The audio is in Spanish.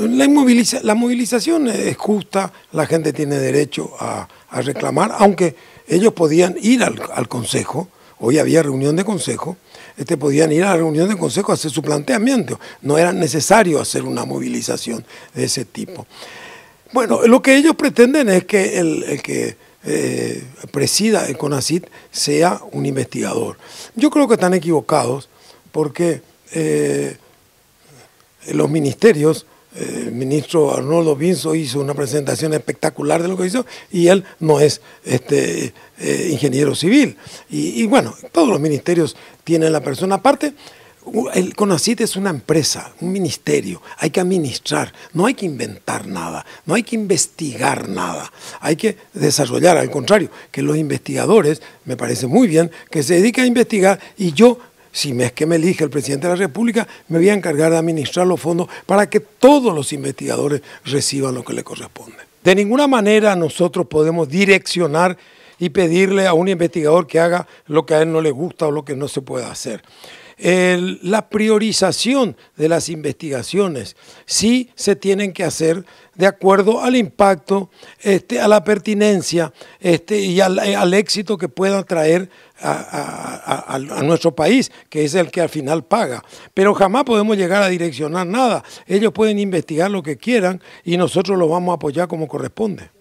La, movilización es justa, la gente tiene derecho a, reclamar, aunque ellos podían ir al, consejo, hoy había reunión de consejo, este, podían ir a la reunión de consejo a hacer su planteamiento, no era necesario hacer una movilización de ese tipo. Bueno, lo que ellos pretenden es que el, que eh, presida el CONACIT sea un investigador. Yo creo que están equivocados porque eh, los ministerios el ministro Arnoldo Vinzo hizo una presentación espectacular de lo que hizo y él no es este, eh, ingeniero civil. Y, bueno, todos los ministerios tienen la persona aparte. El CONACIT es una empresa, un ministerio, hay que administrar, no hay que inventar nada, no hay que investigar nada, hay que desarrollar, al contrario, que los investigadores, me parece muy bien, que se dediquen a investigar y yo si es que me elige el presidente de la República, me voy a encargar de administrar los fondos para que todos los investigadores reciban lo que le corresponde. De ninguna manera nosotros podemos direccionar y pedirle a un investigador que haga lo que a él no le gusta o lo que no se pueda hacer. El, la priorización de las investigaciones sí se tienen que hacer de acuerdo al impacto, este, a la pertinencia este, y al, éxito que pueda traer a, nuestro país, que es el que al final paga. Pero jamás podemos llegar a direccionar nada. Ellos pueden investigar lo que quieran y nosotros los vamos a apoyar como corresponde.